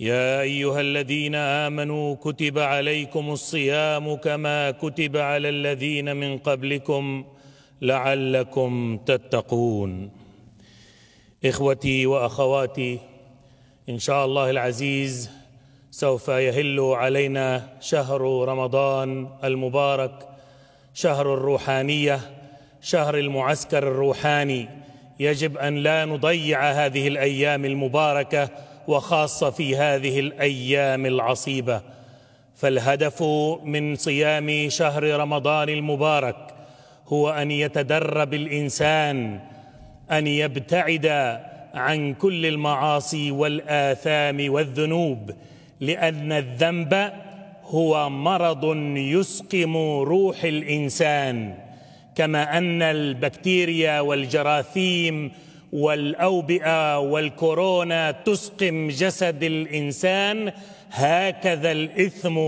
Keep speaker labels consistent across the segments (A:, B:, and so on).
A: يا ايها الذين امنوا كتب عليكم الصيام كما كتب على الذين من قبلكم لعلكم تتقون اخوتي واخواتي ان شاء الله العزيز سوف يهل علينا شهر رمضان المبارك شهر الروحانيه شهر المعسكر الروحاني يجب ان لا نضيع هذه الايام المباركه وخاصه في هذه الايام العصيبه فالهدف من صيام شهر رمضان المبارك هو ان يتدرب الانسان ان يبتعد عن كل المعاصي والاثام والذنوب لان الذنب هو مرض يسقم روح الانسان كما ان البكتيريا والجراثيم والاوبئه والكورونا تسقم جسد الانسان هكذا الاثم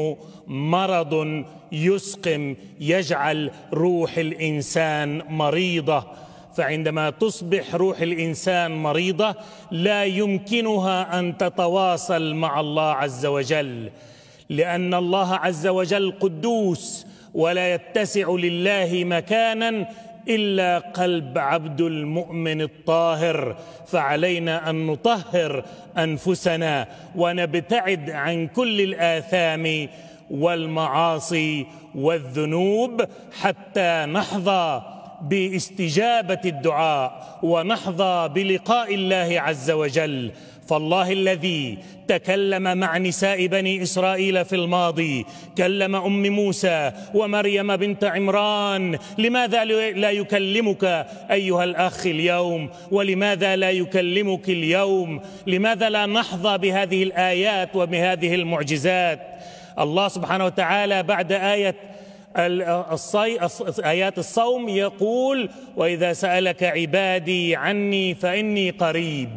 A: مرض يسقم يجعل روح الانسان مريضه فعندما تصبح روح الانسان مريضه لا يمكنها ان تتواصل مع الله عز وجل لان الله عز وجل قدوس ولا يتسع لله مكانا الا قلب عبد المؤمن الطاهر فعلينا ان نطهر انفسنا ونبتعد عن كل الاثام والمعاصي والذنوب حتى نحظى باستجابه الدعاء ونحظى بلقاء الله عز وجل فالله الذي تكلم مع نساء بني إسرائيل في الماضي كلم أم موسى ومريم بنت عمران لماذا لا يكلمك أيها الأخ اليوم ولماذا لا يكلمك اليوم لماذا لا نحظى بهذه الآيات وبهذه المعجزات الله سبحانه وتعالى بعد آية الصي... آيات الصوم يقول وإذا سألك عبادي عني فإني قريب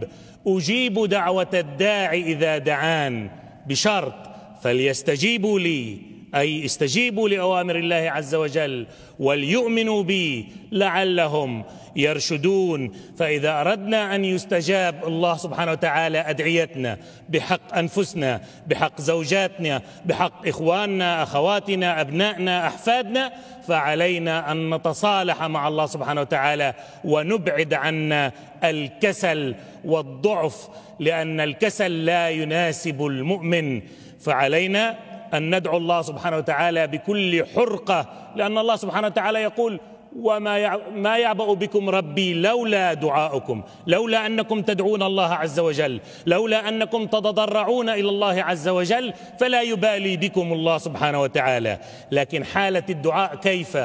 A: أجيب دعوة الداع إذا دعان بشرط فليستجيبوا لي أي استجيبوا لأوامر الله عز وجل وليؤمنوا بي لعلهم يرشدون فإذا أردنا أن يستجاب الله سبحانه وتعالى أدعيتنا بحق أنفسنا بحق زوجاتنا بحق إخواننا أخواتنا أبنائنا أحفادنا فعلينا أن نتصالح مع الله سبحانه وتعالى ونبعد عنا الكسل والضعف لأن الكسل لا يناسب المؤمن فعلينا أن ندعو الله سبحانه وتعالى بكل حرقة لأن الله سبحانه وتعالى يقول وما ما يعبأ بكم ربي لولا دعاؤكم لولا أنكم تدعون الله عز وجل لولا أنكم تتضرعون إلى الله عز وجل فلا يبالي بكم الله سبحانه وتعالى لكن حالة الدعاء كيف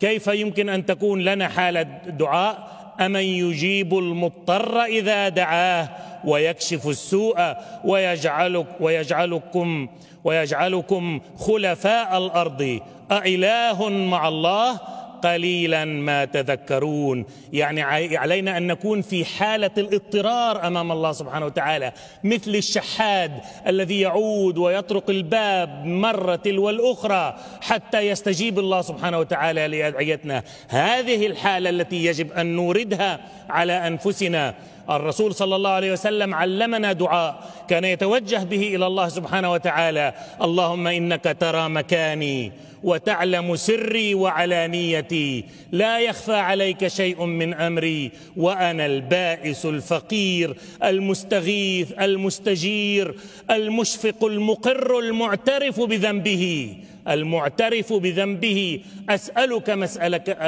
A: كيف يمكن أن تكون لنا حالة دعاء أمن يجيب المضطر إذا دعاه ويكشف السوء ويجعلك ويجعلكم ويجعلكم خلفاء الأرض أإله مع الله قليلا ما تذكرون يعني علينا ان نكون في حاله الاضطرار امام الله سبحانه وتعالى مثل الشحاد الذي يعود ويطرق الباب مره تلو الاخرى حتى يستجيب الله سبحانه وتعالى لادعيتنا هذه الحاله التي يجب ان نوردها على انفسنا الرسول صلى الله عليه وسلم علمنا دعاء كان يتوجه به الى الله سبحانه وتعالى اللهم انك ترى مكاني وتعلم سري وعلانيتي لا يخفى عليك شيء من امري وانا البائس الفقير المستغيث المستجير المشفق المقر المعترف بذنبه المعترف بذنبه أسألك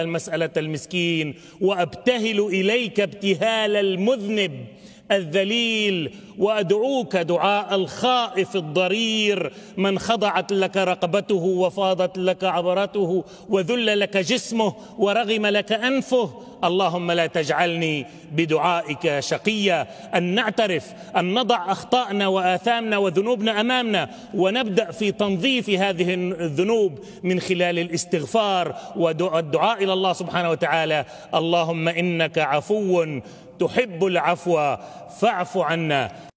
A: مسألة المسكين وأبتهل إليك ابتهال المذنب الذليل وادعوك دعاء الخائف الضرير من خضعت لك رقبته وفاضت لك عبرته وذل لك جسمه ورغم لك انفه اللهم لا تجعلني بدعائك شقيا ان نعترف ان نضع اخطائنا واثامنا وذنوبنا امامنا ونبدا في تنظيف هذه الذنوب من خلال الاستغفار والدعاء الى الله سبحانه وتعالى اللهم انك عفو تحب العفو فاعف عنا